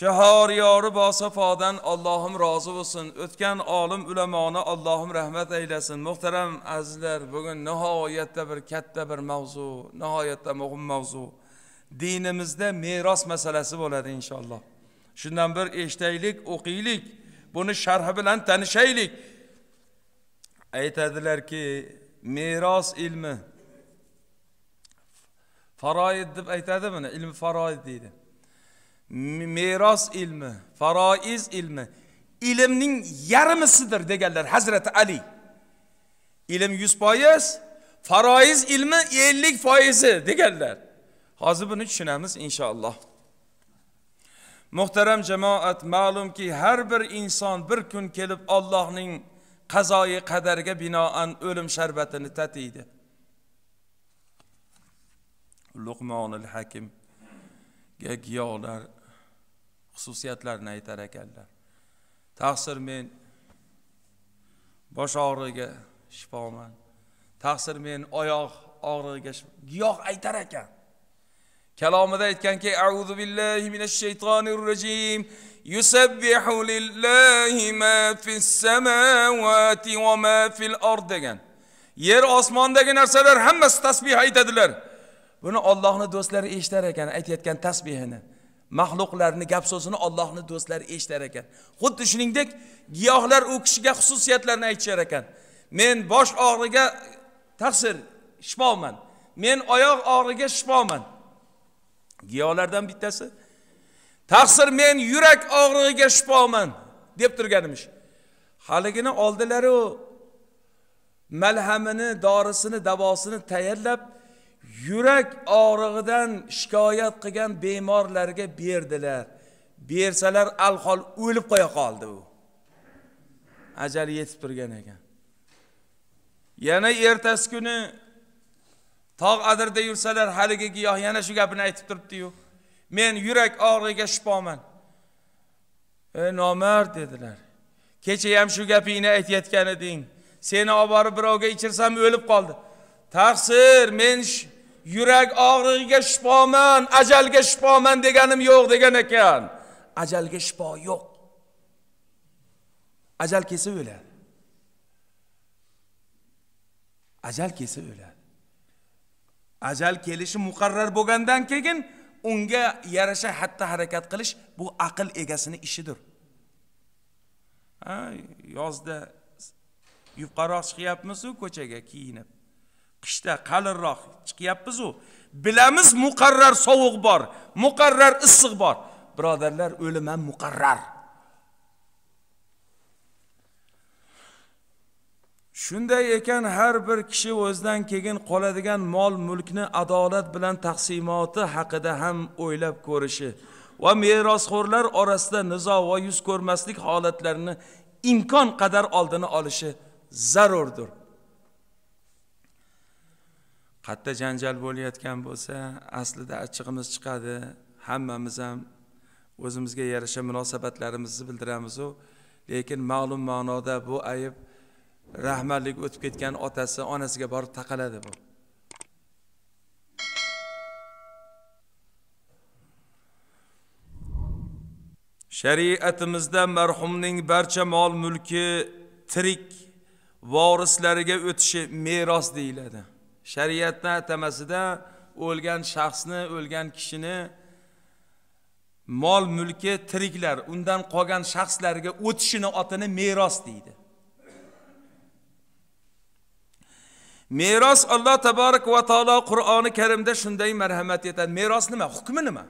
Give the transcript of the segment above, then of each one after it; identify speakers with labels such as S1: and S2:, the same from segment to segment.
S1: Chahor yori bosafodan Allohim rozi bo'lsin. O'tgan olim ulemanı Allohim rahmat eylesin. Muhtaram azizlar, bugun nihoyatda bir katta bir mavzu, nihoyatda muhim mavzu. Dinimizda meros masalasi bo'ladi inshaalloh. Shundan bir Bunu o'qiylik, buni sharhi bilan tanishaylik. ki meros ilmi faroid deb aytadi ilmi faroid deydi. meros ilmi faroiz ilmi ilmning yarmisidir deganlar hazrati ali ilm yuz foiz faroiz ilmi ellik foizi deganlar hozir buni tushunamiz inshaalloh muhtaram jamoat ma'lumki har bir inson bir kun kelib ollohning qazoyi qadariga binoan o'lim sharbatini tatiydi luqmonil hakimga giyohlar xususiyatlarini aytar ekanlar taqsir men bosh og'rig'iga shifoman taqsir men oyoq og'rig'iga giyoh aytar ekan kalomida aytganki auzu billahi minash shaytonir rojim yusabbihu lillahi ma fis samawati va ma fil ard degan yer osmondagi narsalar hammasi tasbih aytadilar buni ollohni do'stlari eshitar ekan aytayotgan tasbehini maxluqlarni gap so'zini ollohni do'stlari eshitar ekan xuddi shuningdek giyohlar u kishiga xususiyatlarini aytishar ekan men bosh og'rig'iga taqsir shifoman men oyoq og'rig'iga shifoman giyohlardan bittasi taqsir men yurak og'rig'iga shifoman deb turgan emish haligini oldilaru u malhamini dorisini davosini tayyorlab yurak og'rig'idan shikoyat qilgan bemorlarga berdilar bersalar alhol o'lib qo'ya qoldi u ajali yetib turgan ekan yana ertasi kuni tog' adirda yursalar haligi giyoh yana shu gapini aytib turibdiyu men yurak og'rig'iga shifoman e nomard dedilar kechayam shu gapingni aytayotgan eding seni olib borib birovga ichirsam o'lib qoldi taqsir men yurak og'rig'iga shifoman ajalga shifoman deganim yo'q degan ekan ajalga shifo yo'q ajal kelsa o'ladi ajal kelsa o'ladi ajal kelishi muqarrar bo'lgandan keyin unga yarasha hatta harakat qilish bu aql egasini ishidir yozda yuqori chiqyapmizu ko'chaga kiyinib qishda qalinroq chiqyapmizu bilamiz muqarrar sovuq bor muqarrar issiq bor birodarlar o'lim ham muqarrar shunday ekan har bir kishi o'zidan keyin qoladigan mol mulkni adolat bilan taqsimoti haqida ham o'ylab ko'rishi va merosxo'rlar orasida nizo va yuz ko'rmaslik holatlarini imkon qadar oldini olishi zarurdir qatta janjal bo'layotgan bo'lsa aslida achchig'imiz chiqadi hammamiz ham o'zimizga yarasha munosabatlarimizni bildiramizu lekin ma'lum ma'noda bu ayb rahmatlik o'tib ketgan otasi onasiga borib taqaladi bu shariatimizda marhumning barcha mol mulki tirik vorislariga o'tishi meros deyiladi shariatni atamasida o'lgan shaxsni o'lgan kishini mol mulki tiriklar undan qolgan shaxslarga o'tishini otini meros deydi meros alloh taborak va taolo qur'oni karimda shunday marhamat etadi meros nima hukmi nima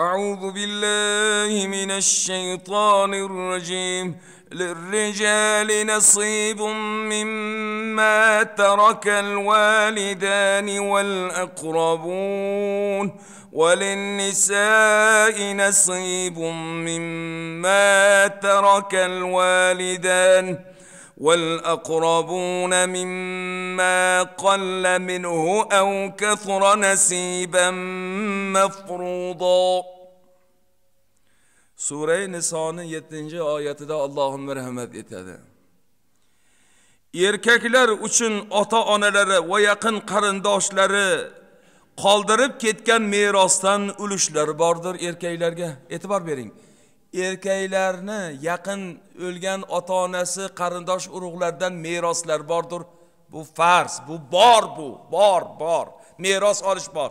S1: أعوذ بالله من الشيطان الرجيم للرجال نصيب مما ترك الوالدان والأقربون وللنساء نصيب مما ترك الوالدان والاقربون مما قل منه او كثر نسيبا مفروضا Sure-i Nisa'nın 7. ayeti de Allah'ın merhamet etedi. Erkekler için ota-onalari va yaqin qarindoshlari qoldirib ketgan merosdan ulushlar bordir erkaklarga e'tibor bering erkaklarni yaqin o'lgan ota onasi qarindosh urug'lardan meroslar bordir bu farz bu bor bu bor bor meros olish bor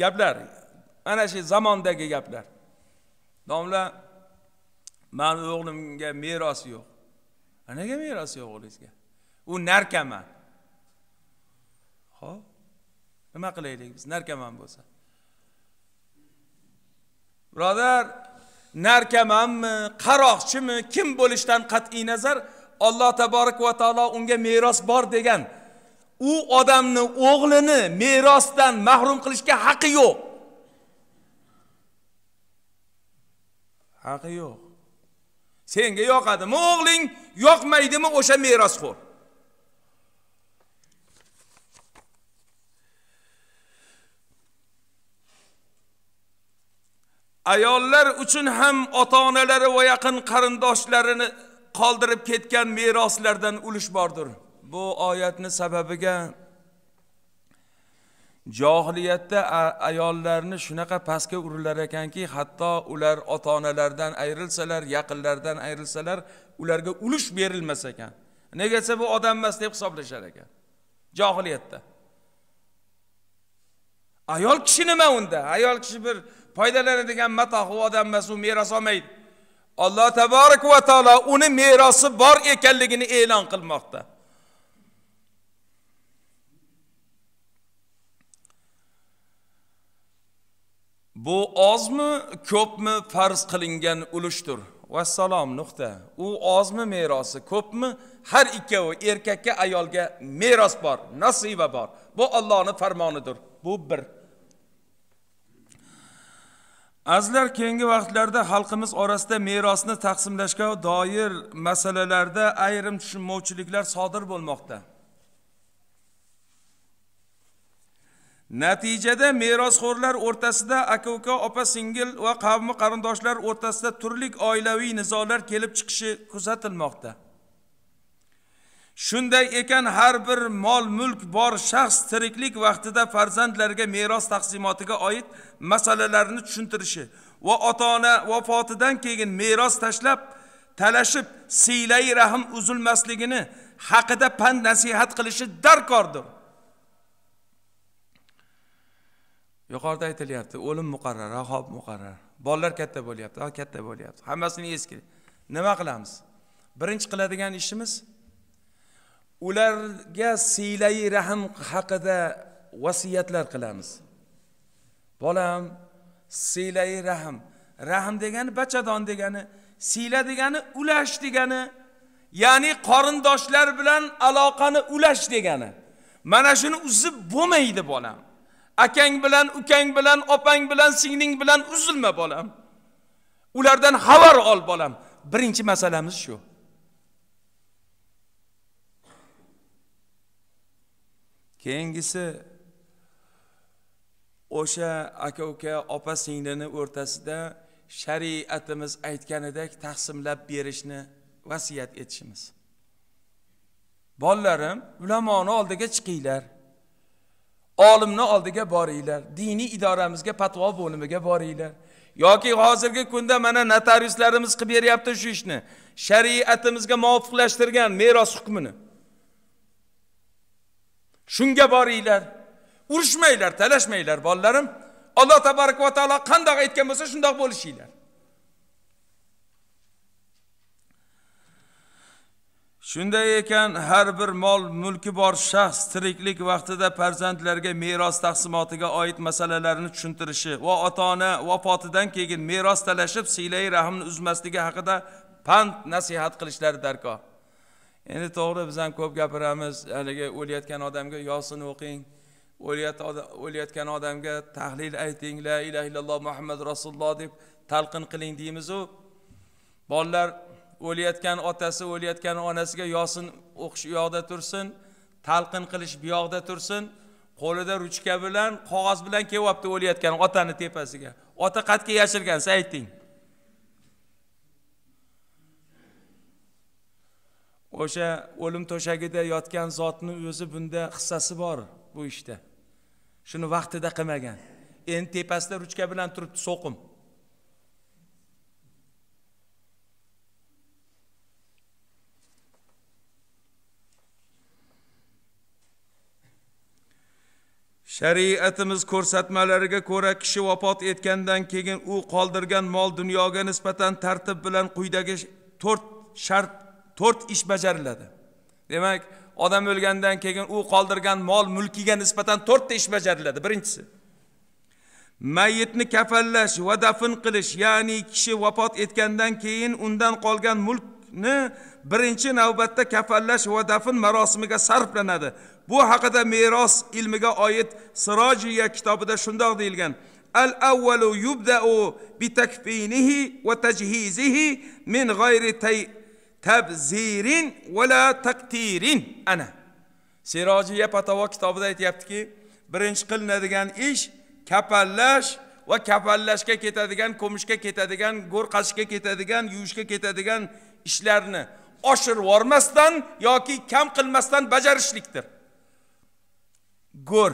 S1: gaplar ana shu zamondagi gaplar domla mani o'g'limga meros yo'q nega meros yo'q o'g'lingizga u narkoman ho'p nima qilaylik biz narkoman bo'lsa birodar narkomanmi qaroqchimi kim bo'lishdan qat'iy nazar alloh taborak va taolo unga meros bor degan u odamni o'g'lini merosdan mahrum qilishga haqqi yo'q haqqi yo'q senga yoqadimi o'g'ling yoqmaydimi o'sha merosxo'r ayollar uchun ham ota onalari va yaqin qarindoshlarini qoldirib ketgan meroslardan ulush bordir bu oyatni sababiga johiliyatda ayollarni shunaqa pastga urilar ekanki hatto ular ota onalaridan ayrilsalar yaqinlaridan ayrilsalar ularga ulush berilmas ekan negasi bu odam emas deb hisoblashar ekan johiliyatda ayol kishi nima unda ayol kishi bir foydalanadigan mato u odammas u meros olmaydi alloh taborak va taolo uni merosi bor ekanligini e'lon qilmoqda bu ozmi ko'pmi farz qilingan ulushdir vassalom nuqta u ozmi merosi ko'pmi har ikkovi erkakka ayolga meros bor nasiba bor bu ollohni farmonidir bu bir azizlar keyingi vaqtlarda xalqimiz orasida merosni taqsimlashga doir masalalarda ayrim tushunmovchiliklar sodir bo'lmoqda natijada merosxo'rlar o'rtasida aka uka opa singil va qavmi qarindoshlar o'rtasida turli oilaviy nizolar kelib chiqishi kuzatilmoqda shunday ekan har bir mol mulk bor shaxs tiriklik vaqtida farzandlariga meros taqsimotiga oid masalalarni tushuntirishi va ota ona vafotidan keyin meros tashlab talashib siylai rahm uzilmasligini haqida pand nasihat qilishi darkordir yuqorida aytilyapti o'lim muqarrar rahob muqarrar bolalar katta bo'lyapti katta bo'lyapti hammasini eski nima qilamiz birinchi qiladigan ishimiz ularga siylai rahm haqida vasiyatlar qilamiz bolam siylai rahm rahm degani bachadon degani siyla degani ulash degani ya'ni qorindoshlar bilan aloqani ulash degani mana shuni uzib bo'lmaydi bolam akang bilan ukang bilan opang bilan singling bilan uzilma bolam ulardan xabar ol bolam birinchi masalamiz shu keyingisi o'sha aka uka opa singlini o'rtasida shariatimiz aytganidek taqsimlab berishni vasiyat etishimiz bolalarim ulamoni oldiga chiqinglar olimni oldiga boringlar diniy idoramizga patvo bo'limiga boringlar yoki hozirgi kunda mana notariuslarimiz qilib beryapti shu ishni shariatimizga muvofiqlashtirgan meros hukmini shunga boringlar urushmanglar talashmanglar bolalarim alloh tabarak va taolo qandoq aytgan bo'lsa shundoq bo'lishinglar shunday ekan har bir mol mulki bor shaxs tiriklik vaqtida farzandlarga meros taqsimotiga oid masalalarni tushuntirishi va ota ona vafotidan keyin meros talashib siylay rahmni uzmasligi haqida pand nasihat qilishlari darkor endi to'g'ri biz ham ko'p gapiramiz haligi o'layotgan odamga yosin o'qing o'layotgan odamga tahlil ayting la ilaha illalloh muhammad rasululloh deb talqin qiling deymizu bolalar o'layotgan otasi o'layotgan onasiga yosin o'qish u yoqda tursin talqin qilish bu yoqda tursin qo'lida ruchka bilan qog'oz bilan kelyapti o'layotgan otani tepasiga ota qayerga yashirgan ayting o'sha o'lim to'shagida yotgan zotni o'zi bunda hissasi bor bu ishda işte. shuni vaqtida qilmagan endi tepasida ruchka bilan turibdi so'qim shariatimiz ko'rsatmalariga ko'ra kishi vafot etgandan keyin u qoldirgan mol dunyoga nisbatan tartib bilan quyidagi to'rt shart to'rt ish bajariladi demak odam o'lgandan keyin u qoldirgan mol mulkiga nisbatan to'rtta ish bajariladi birinchisi mayitni kafallash va dafn qilish ya'ni kishi vafot etgandan keyin undan qolgan mulkni birinchi navbatda kafallash va dafn marosimiga sarflanadi bu haqida meros ilmiga oid sirojiya kitobida shundoq deyilgan al avvalu yubdau bi takfinihi va tajhizihi min g'ayri tabzirin vala taqtirin ana serojiya patavo kitobida aytyaptiki birinchi qilinadigan ish kapallash va kapallashga ketadigan ko'mishga ketadigan go'r qazishga ketadigan yuvishga ketadigan ishlarni oshirib yubormasdan yoki kam qilmasdan bajarishlikdir go'r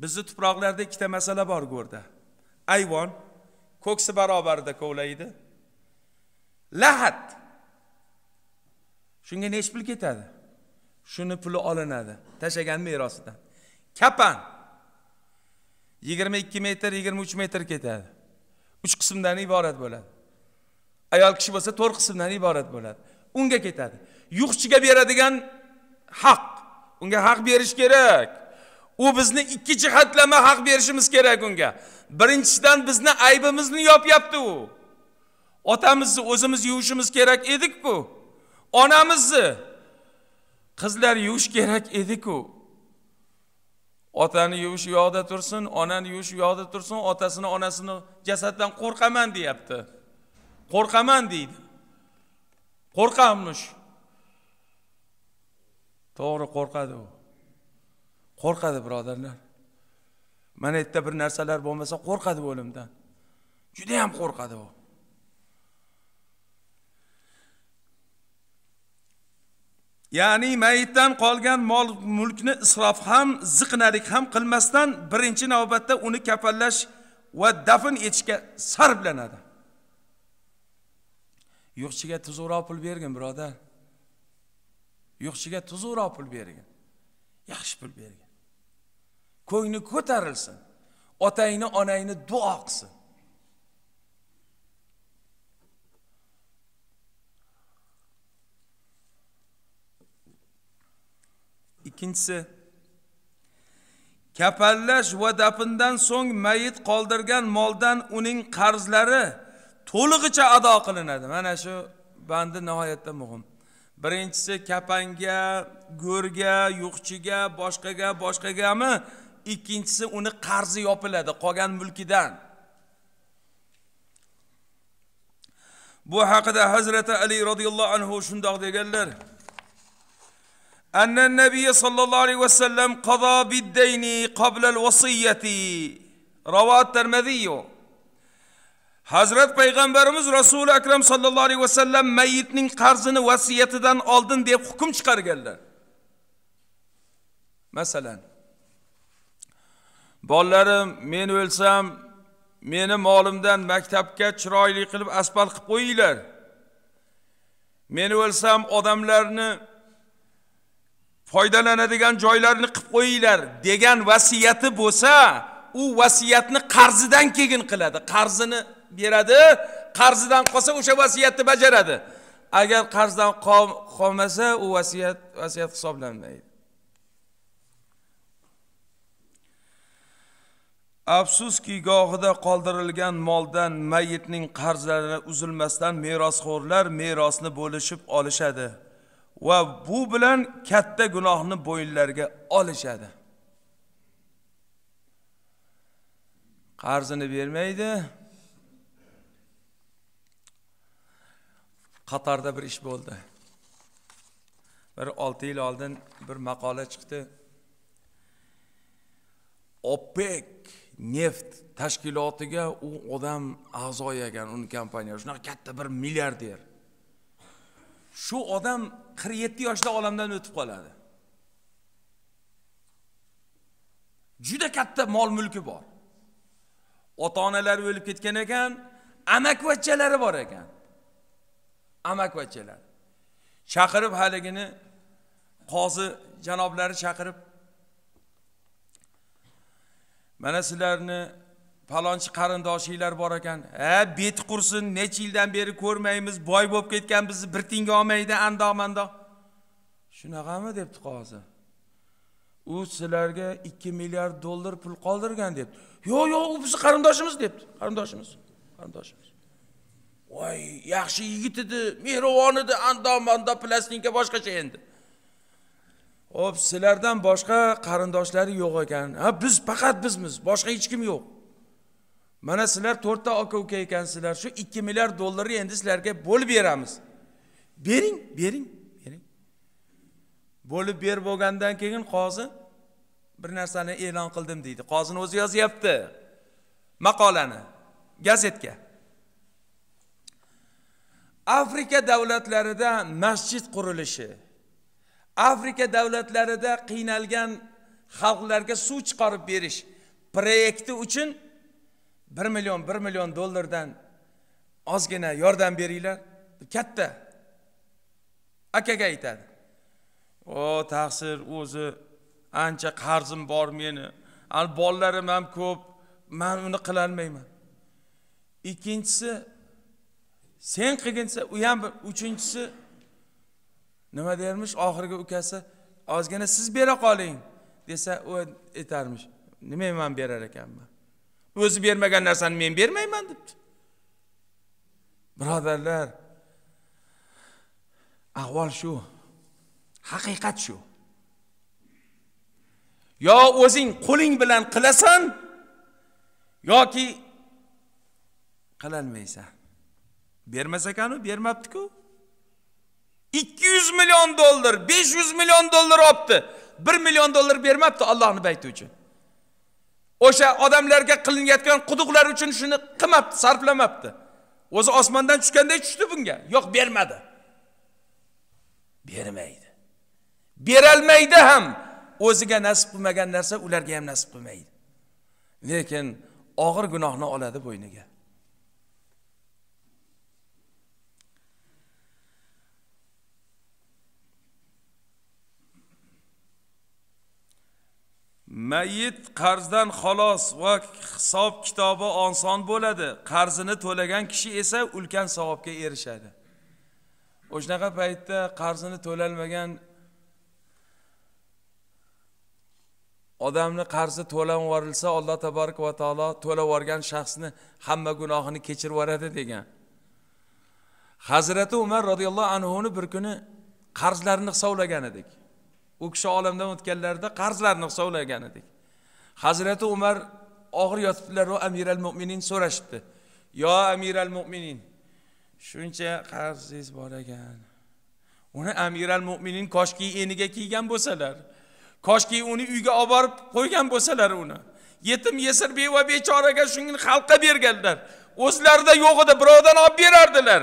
S1: bizni tuproqlarda ikkita masala bor go'rda ayvon ko'ksi barobarida kovlaydi lahat shunga nechi pul ketadi shuni puli olinadi tashlagan merosidan kapan yigirma ikki metr yigirma uch metr ketadi uch qismdan iborat bo'ladi ayol kishi bo'lsa to'rt qismdan iborat bo'ladi unga ketadi yuqchiga beradigan haq unga haq berish kerak u bizni ikki jihatlama haq berishimiz kerak unga birinchisidan bizni aybimizni yopyapti u otamizni o'zimiz yuvishimiz kerak edik-ku. Onamizni qizlar yuvish kerak edi-ku. Otani yuvish u yoqda tursin, onani yuvish u yoqda tursin, otasini, onasini jasaddan qo'rqaman deyapti. Qo'rqaman deydi. Qo'rqamish. To'g'ri qo'rqadi u. Qo'rqadi birodarlar. Mana yerda bir narsalar bo'lmasa qo'rqadi o'limdan. Juda ham qo'rqadi u. ya'ni mayitdan qolgan mol mulkni isrof ham ziqnalik ham qilmasdan birinchi navbatda uni kafallash va dafn etishga sarflanadi yo'qchiga tuzukroq pul bergin birodar yo'qchiga tuzukroq pul bergin yaxshi pul bergin ko'ngli ko'tarilsin otangni onangni duo qilsin ikkinchisi kapallash va dafndan so'ng mayit qoldirgan moldan uning qarzlari to'lig'icha ado qilinadi mana shu bandi nihoyatda muhim birinchisi kapanga go'rga yo'qchiga boshqaga boshqagami ikkinchisi uni qarzi yopiladi qolgan mulkidan bu haqida hazrati ali roziyallohu anhu shundoq deganlar أن النبي صلى الله عليه وسلم قضى بالدين قبل الوصية رواه الترمذي hazrat payg'ambarimiz rasuli akram sollallohu alayhi vasallam mayitning qarzini vasiyatidan oldin deb hukm chiqarganlar masalan bolalarim men o'lsam meni molimdan maktabga chiroyli qilib asfalt qilib qo'yinglar men o'lsam odamlarni foydalanadigan joylarni qilib qo'yinglar degan vasiyati bo'lsa u vasiyatni qarzidan keyin qiladi qarzini beradi qarzidan qolsa o'sha vasiyatni bajaradi agar qarzdan qolmasa u vasiyat vasiyat hisoblanmaydi afsuski gohida qoldirilgan moldan mayitning qarzlari uzilmasdan merosxo'rlar merosni bo'lishib olishadi va bu bilan katta gunohni bo'yinlariga olishadi qarzini bermaydi qatarda bir ish bo'ldi bir olti yil oldin bir maqola chiqdi opec neft tashkilotiga u odam a'zo ekan uni kompaniya shunaqa katta bir milliarder shu odam qirq yetti yoshda olamdan o'tib qoladi juda katta mol mulki bor ota onalari o'lib ketgan ekan amakvachchalari bor ekan amakvachchalar chaqirib haligini qozi janoblari chaqirib mana sizlarni palonchi qarindoshinglar bor ekan ha bet qursin necha yildan beri ko'rmaymiz boy bo'lib ketgan bizni bir tiyinga olmaydi andoq mandoq shunaqami debdi qozi u sizlarga ikki milliard dollar pul qoldirgan debdi yo'q yo'q u bizni qarindoshimiz debdi qarindoshimiz qarindoshimiz voy yaxshi yigit edi mehribon edi andoq mandoq plastinka boshqacha endi hop sizlardan boshqa qarindoshlari yo'q ekan ha biz faqat bizmiz boshqa hech kim yo'q mana sizlar to'rtta aka uka ekansizlar shu ikki milliard dollarni endi sizlarga bo'lib beramiz bering bering bering bo'lib ber bo'lgandan keyin qozi bir narsani e'lon qildim deydi qozini o'zi yozyapti maqolani gazetga afrika davlatlarida masjid qurilishi afrika davlatlarida qiynalgan xalqlarga suv chiqarib berish proyekti uchun bir million bir million dollardan ozgina yordam beringlar katta akaga aytadi o taqsir o'zi ancha qarzim bor meni al bolalarim ham ko'p man uni qilolmayman ikkinchisi sen qilginsa u ham uchinchisi nima dermish oxirgi ukasi ozgina siz bera qoling desa u aytarmish nimaga man berar ekanman o'zi bermagan narsani men bermayman debdi birodarlar ahvol shu haqiqat shu yo o'zing qo'ling bilan qilasan yoki qilolmaysan bermas ekanu bermabdiku ikki yuz million dollar besh yuz million dollar olibdi bir million dollar bermabdi ollohni bayti uchun o'sha odamlarga qilinayotgan quduqlar uchun shuni qilmabdi sarflamabdi o'zi osmondan tushganday tushdi bunga yo'q bermadi bermaydi berolmaydi ham o'ziga nasib qilmagan narsa ularga ham nasib qilmaydi lekin og'ir gunohni oladi bo'yniga mayit qarzdan xolos va hisob kitobi oson bo'ladi qarzini to'lagan kishi esa ulkan savobga erishadi o'shanaqa paytda qarzini to'lalmagan odamni qarzi to'lab yuborilsa alloh taborak va taolo to'lab yuborgan shaxsni hamma gunohini kechirib yuboradi degan hazrati umar roziyallohu anhuni bir kuni qarzlarini hisoblagan edik u kishi olamdan o'tganlarida qarzlarni hisoblagan edik hazrati umar og'ir amir al mo'minin so'rashibdi yo amir al mo'minin shuncha qarzingiz bor ekan uni amir al mo'minin koshki eniga kiygan bo'lsalar koshki uni uyga olib borib qo'ygan bo'lsalar uni yetim yesir beva bechoraga shuni xalqqa berganlar o'zlarida yo'q edi birovdan olib berardilar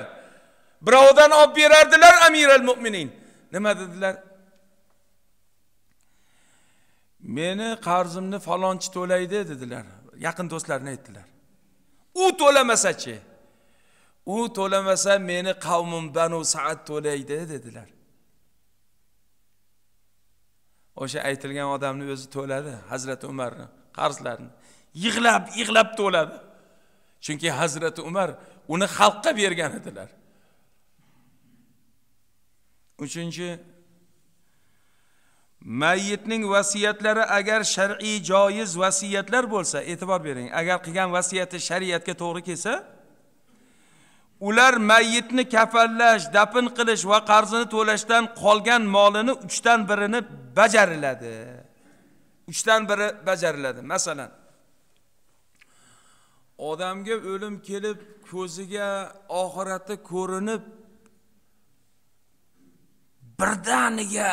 S1: birovdan olib berardilar amir al mo'minin nima dedilar meni qarzimni falonchi to'laydi dedilar yaqin do'stlarini aytdilar u to'lamasachi u to'lamasa meni qavmim banu saat to'laydi dedilar o'sha aytilgan odamni o'zi to'ladi hazrati umarni qarzlarini yig'lab yig'lab to'ladi chunki hazrati umar uni xalqqa bergan edilar uchinchi mayyitning vasiyatlari agar shar'iy joiz vasiyatlar bo'lsa e'tibor bering agar qilgan vasiyati shariatga to'g'ri kelsa ular mayyitni kafallash dafn qilish va qarzini to'lashdan qolgan molini uchdan birini bajariladi uchdan biri bajariladi masalan odamga o'lim kelib ko'ziga oxirati ko'rinib birdaniga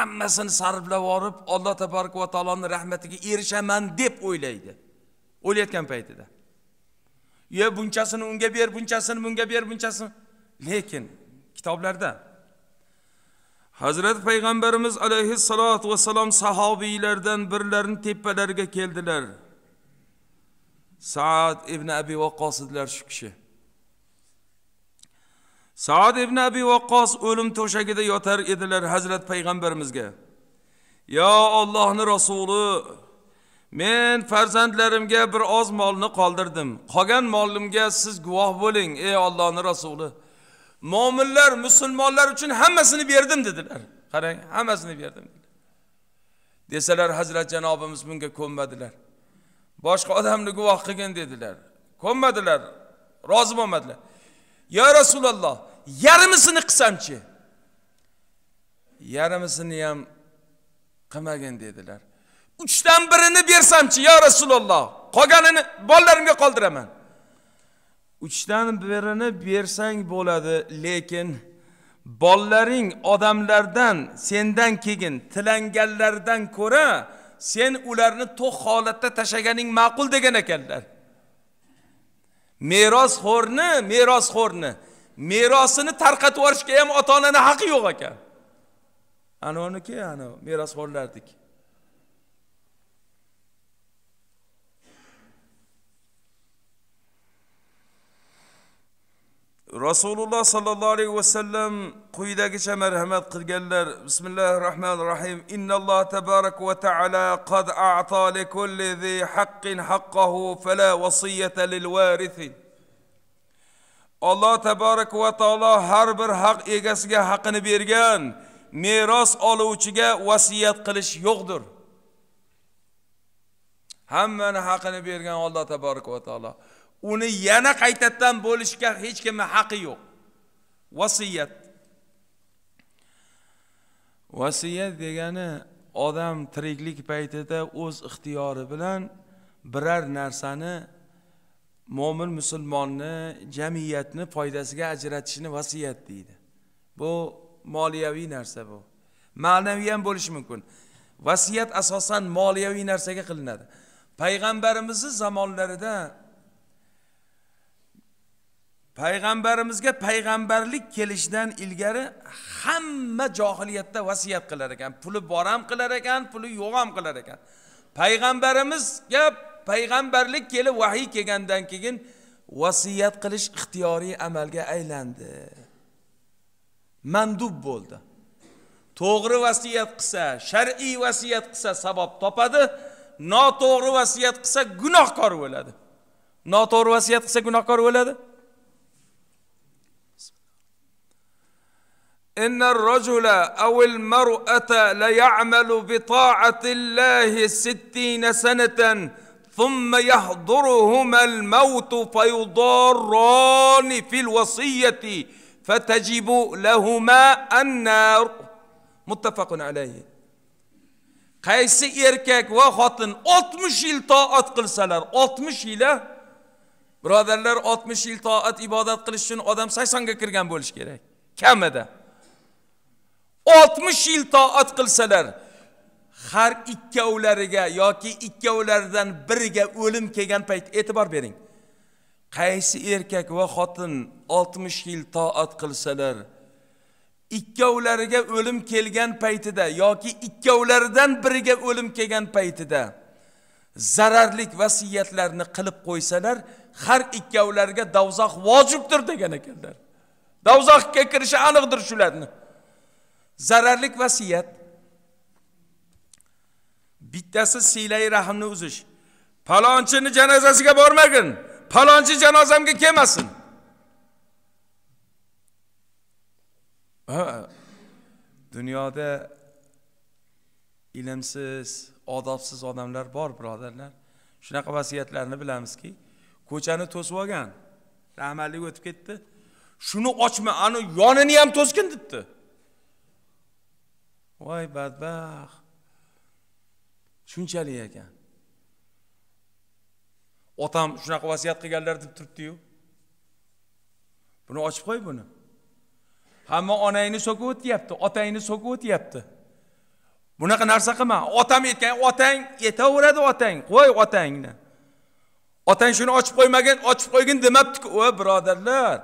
S1: hammasini sarflab yuborib alloh tabaraka va taoloni rahmatiga erishaman deb o'ylaydi o'ylayotgan paytida ye bunchasini unga ber bunchasini bunga ber bunchasini lekin kitoblarda hazrati payg'ambarimiz alayhissalotu vassalom sahobiylardan birlarini tepalariga keldilar saad ibn abi vaqqos edilar shu kishi saad ibn abi vaqqos o'lim to'shagida yotar edilar hazrat payg'ambarimizga yo ollohni rasuli men farzandlarimga bir oz molni qoldirdim qolgan molimga siz guvoh bo'ling ey ollohni rasuli mo'minlar musulmonlar uchun hammasini berdim dedilar qarang hammasini berdim desalar hazrat janobimiz bunga ko'nmadilar boshqa odamni guvoh qilgin dedilar ko'nmadilar rozi bo'lmadilar yo rasululloh yarimisini qilsamchi yarimisini ham qilmagin dedilar uchdan birini bersamchi yo rasululloh qolganini bolalarimga qoldiraman uchdan birini bersang bo'ladi lekin bolalaring odamlardan sendan keyin tilanganlardan ko'ra sen ularni to'q holatda tashlaganing ma'qul degan ekanlar merosxo'rni merosxo'rni میراسنی ترکت وارش که ام اتانه نه حقی وگه که آنو آنو کی میراس خور لردی کی رسول الله صلى الله عليه وسلم قيدا كشم رحمة قلجلر بسم الله الرحمن الرحيم إن الله تبارك وتعالى قد أعطى لكل ذي حق حقه فلا وصية للوارثين alloh taborak va taolo har bir haq egasiga haqini bergan meros oluvchiga vasiyat qilish yo'qdir hammani haqini bergan alloh taborak va taolo uni yana qaytadan bo'lishga hech kimni haqqi yo'q vasiyat vasiyat degani odam tiriklik paytida o'z ixtiyori bilan birar narsani mo'min musulmonni jamiyatni foydasiga ajratishni vasiyat deydi bu moliyaviy narsa bu ma'naviy ham bo'lishi mumkin vasiyat asosan moliyaviy narsaga qilinadi payg'ambarimizni zamonlarida payg'ambarimizga payg'ambarlik kelishidan ilgari hamma johiliyatda vasiyat qilar ekan puli bor ham qilar ekan puli yo'q ham qilar ekan payg'ambarimizga payg'ambarlik kelib vahiy kelgandan keyin vasiyat qilish ixtiyoriy amalga aylandi mandub bo'ldi to'g'ri vasiyat qilsa shar'iy vasiyat qilsa savob topadi noto'g'ri vasiyat qilsa gunohkor bo'ladi noto'g'ri vasiyat qilsa gunohkor bo'ladi إن الرجل أو المرأة ليعمل بطاعة الله ستين سنةً ثم يحضرهما الموت فيضاران في الوصية فتجب لهما النار متفق عليه qaysi erkak va xotin 60 yil toat qilsalar 60 yili birodarlar 60 yil toat ibodat qilish uchun odam 80 ga kirgan bo'lishi kerak kamida 60 yil toat qilsalar har ikkovlariga yoki ikkovlaridan biriga o'lim kelgan payt e'tibor bering qaysi erkak va xotin 60 yil toat qilsalar ikkovlariga o'lim kelgan paytida yoki ikkovlaridan biriga o'lim kelgan paytida zararlik vasiyatlarni qilib qo'ysalar har ikkovlariga davzoq vojibdir degan ekanlar davzoqqa kirishi aniqdir shularni zararlik vasiyat bittasi siylay rahmni uzish palonchini janozasiga bormagin palonchi janozamga kelmasin dunyoda ilmsiz odobsiz odamlar bor birodarlar shunaqa vasiyatlarni bilamizki ko'chani to'sib olgan rahmatlik o'tib ketdi shuni ochma ani yonini ham to'sgin debdi voy badbaxt shunchalik ekan otam shunaqa vasiyat qilganlar deb turibdiyu buni ochib qo'y buni hamma onangni so'kib o'tyapti otangni so'kib o'tyapti bunaqa narsa qilma otam aytgan otang aytaveradi otang qo'y otangni otang shuni ochib qo'ymagin ochib qo'ygin demabdiku o birodarlar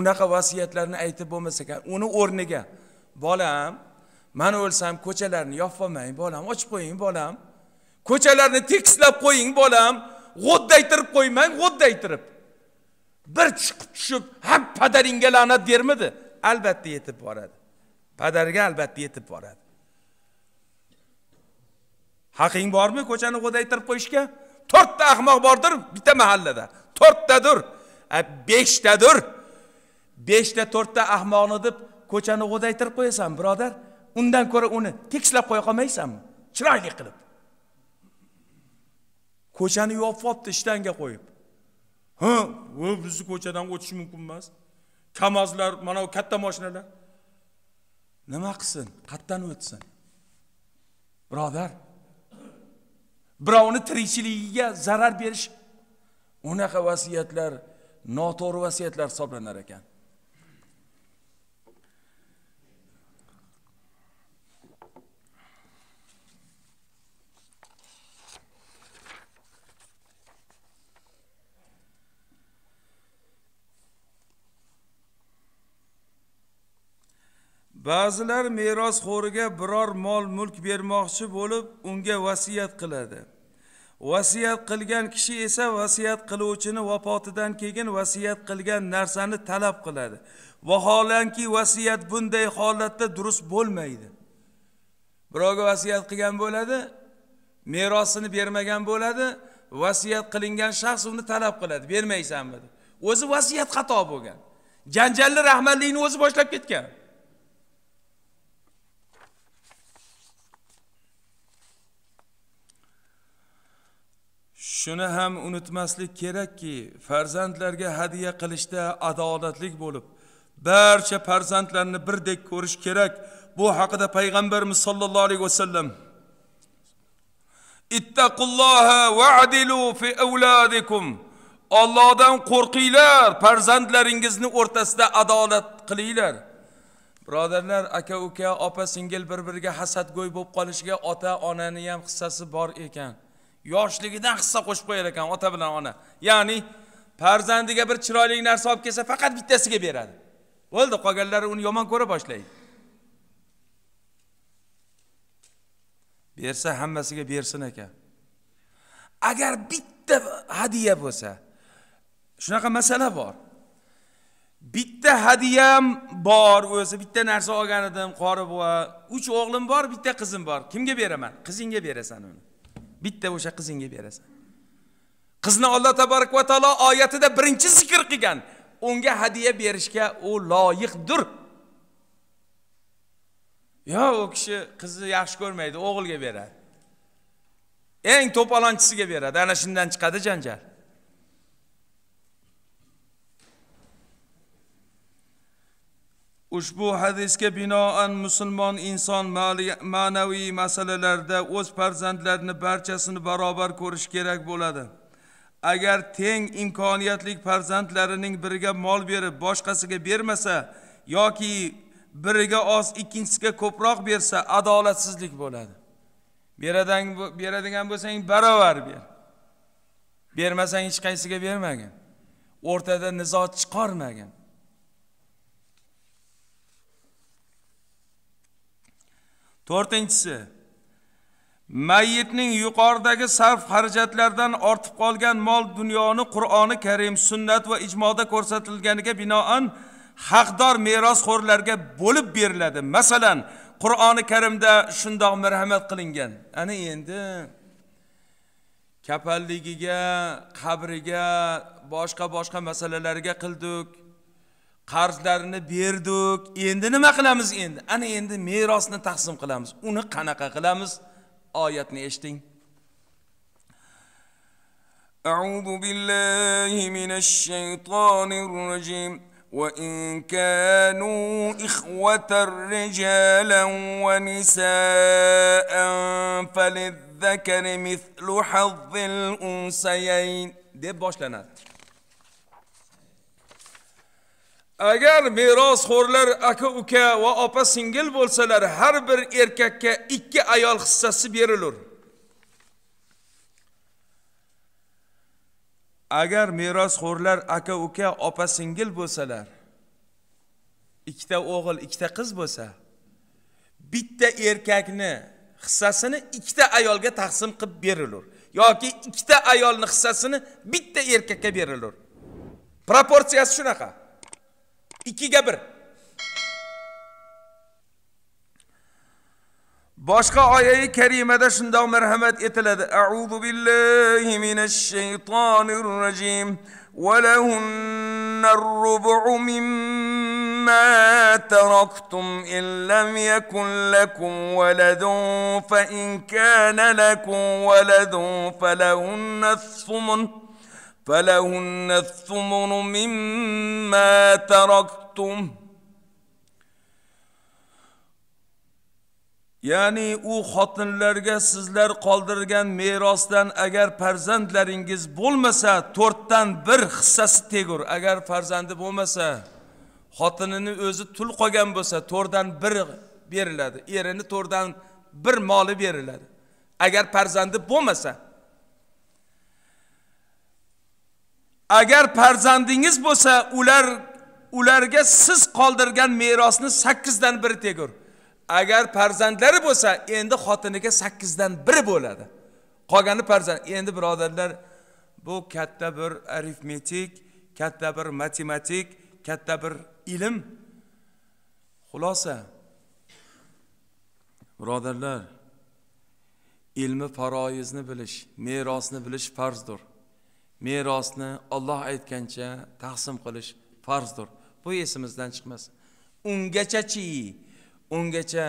S1: unaqa vasiyatlarni aytib bo'lmas ekan uni o'rniga bolam man o'lsam ko'chalarni olmang bolam ochib qo'ying bolam ko'chalarni tekislab qo'ying bolam g'o'ddaytirib qo'ymang g'o'ddaytirib bir chiqib tushib ha padaringga la'nat dermidi albatta yetib boradi padarga albatta yetib boradi haqing bormi ko'chani g'o'daytirib qo'yishga to'rtta ahmoq bordir bitta mahallada to'rttadir beshtadir beshta to'rtta ahmoqni deb ko'chani g'o'daytirib qo'yasan birodar undan ko'ra uni tekislab qo'ya qolmaysanmi chiroyli qilib ko'chani yopib olibdi ishtanga qo'yib ha bizni ko'chadan o'tish mumkin emas kamazlar mana bu katta mashinalar nima qilsin qayerdan o'tsin birodar birovni tirikchiligiga zarar berish unaqa vasiyatlar noto'g'ri vasiyatlar hisoblanar ekan ba'zilar merosxo'riga biror mol mulk bermoqchi bo'lib unga vasiyat qiladi vasiyat qilgan kishi esa vasiyat qiluvchini vafotidan keyin vasiyat qilgan narsani talab qiladi vaholanki vasiyat bunday holatda durust bo'lmaydi birovga vasiyat qilgan bo'ladi merosini bermagan bo'ladi vasiyat qilingan shaxs uni talab qiladi bermaysanmi deb o'zi vasiyat xato bo'lgan janjalli rahmatlikni o'zi boshlab ketgan shuni ham unutmaslik kerakki farzandlarga hadya qilishda adolatlik bo'lib barcha farzandlarni birdek ko'rish kerak bu haqida payg'ambarimiz sollallohu alayhi vasallam ittaqulloha va'dilu fi avladikum Allohdan qo'rqinglar farzandlaringizni o'rtasida adolat qilinglar birodarlar aka uka opa singil bir biriga hasadgo'y bo'lib qolishiga ota onani ham hissasi bor ekan yoshligidan hissa qo'shib qo'yar ekan ota bilan ona ya'ni farzandiga bir chiroyli narsa olib kelsa faqat bittasiga beradi bo'ldi qolganlari uni yomon ko'ra boshlaydi bersa hammasiga bersin ekan agar bitta hadya bo'lsa shunaqa masala bor bitta hadiyam bor o'zi bitta narsa olgan edim qori buva uch o'g'lim bor bitta qizim bor kimga beraman qizingga berasan uni bitta o'sha qizingga berasan qizni alloh tabarak va taolo oyatida birinchi zikr qilgan unga hadiya berishga u loyiqdir yo u kishi qizni yaxshi ko'rmaydi o'g'ilga beradi eng to'polonchisiga beradi ana shundan chiqadi janjal ushbu hadisga binoan musulmon inson ma'naviy masalalarda o'z farzandlarini barchasini barobar ko'rish kerak bo'ladi agar teng imkoniyatli farzandlarining biriga mol berib boshqasiga bermasa yoki biriga oz ikkinchisiga ko'proq bersa adolatsizlik bo'ladi beradigan beradigan bo'lsang barobar ber bermasang hech qaysiga bermagin o'rtada nizo chiqarmagin to'rtinchisi mayitning yuqoridagi sarf xarajatlardan ortib qolgan mol dunyoni qur'oni karim sunnat va ijmoda ko'rsatilganiga binoan haqdor merosxo'rlarga bo'lib beriladi masalan qur'oni karimda shundoq marhamat qilingan ana endi kapalligiga qabriga boshqa boshqa masalalarga qildik qarzlarini berdik endi nima qilamiz endi ana endi merosni taqsim qilamiz uni qanaqa qilamiz oyatni eshiting أعوذ بالله من الشيطان الرجيم وإن كانوا إخوة رجالا ونساء فللذكر مثل حظ الأنثيين باش لنا agar merosxo'rlar aka uka va opa singil bo'lsalar har bir erkakka ikki ayol hissasi berilur agar merosxo'rlar aka uka opa singil bo'lsalar ikkita o'g'il ikkita qiz bo'lsa bitta erkakni hissasini ikkita ayolga taqsim qilib berilur yoki ikkita ayolni hissasini bitta erkakka berilur proporsiyasi shunaqa ikkiga bir boshqa oyai karimada shundoq marhamat etiladi auzu billahi minash shaytonir rojim ولهن الربع مما تركتم إن لم يكن لكم ولد فإن كان لكم ولد فلهن الثمن فلهن الثمن مما تركتم ya'ni u xotinlarga sizlar qoldirgan merosdan agar farzandlaringiz bo'lmasa to'rtdan bir hissasi tegur agar farzandi bo'lmasa xotinini o'zi tul qolgan bo'lsa to'rtdan bir beriladi erini to'rtdan bir moli beriladi agar farzandi bo'lmasa agar farzandingiz bo'lsa ular ularga siz qoldirgan merosni sakkizdan biri tegur agar farzandlari bo'lsa endi xotiniga sakkizdan biri bo'ladi qolgani farzand endi birodarlar bu katta bir arifmetik katta bir matematik katta bir ilm xulosa birodarlar ilmi faroizni bilish merosni bilish farzdir merosni olloh aytgancha taqsim qilish farzdir bu esimizdan chiqmasin ungachachi ungacha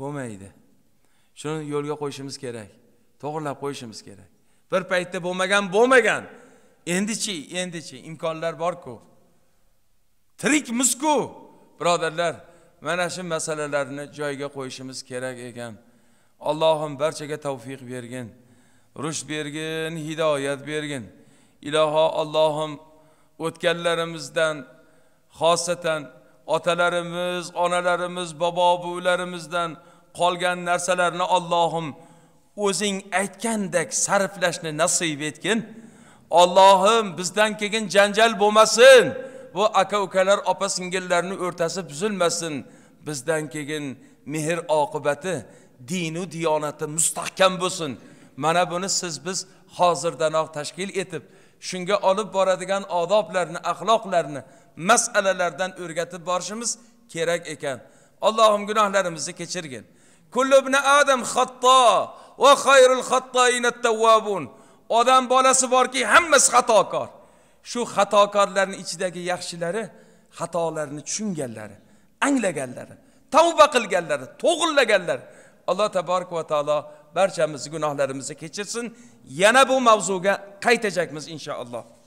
S1: bo'lmaydi shuni yo'lga qo'yishimiz kerak to'g'irlab qo'yishimiz kerak bir paytda bo'lmagan bo'lmagan endichi endichi imkonlar borku tirikmizku birodarlar mana shu masalalarni joyiga qo'yishimiz kerak ekan allohim barchaga tavfiq bergin rusht bergin hidoyat bergin iloho Allohim o'tganlarimizdan xosatan otalarimiz onalarimiz bobo buvlarimizdan qolgan narsalarni Allohim o'zing aytgandek sarflashni nasib etgin Allohim bizdan keyin janjal bo'lmasin bu aka ukalar opa singillarni o'rtasi buzilmasin bizdan keyin mehr oqibati dinu diyonati mustahkam bo'lsin mana buni siz biz hozirdanoq tashkil etib shunga olib boradigan odoblarni axloqlarni masalalardan o'rgatib borishimiz kerak ekan allohim gunohlarimizni kechirgin kullubna adam xatto va xayrul tawwabun odam bolasi borki hammasi xatokor shu xatokorlarni ichidagi yaxshilari xatolarini tushunganlari anglaganlari tavba qilganlari to'g'rilaganlari alloh taborak va taolo barchamız gunohlarimizni kechirsin yana bu mavzuga qaytacakmiz inshaalloh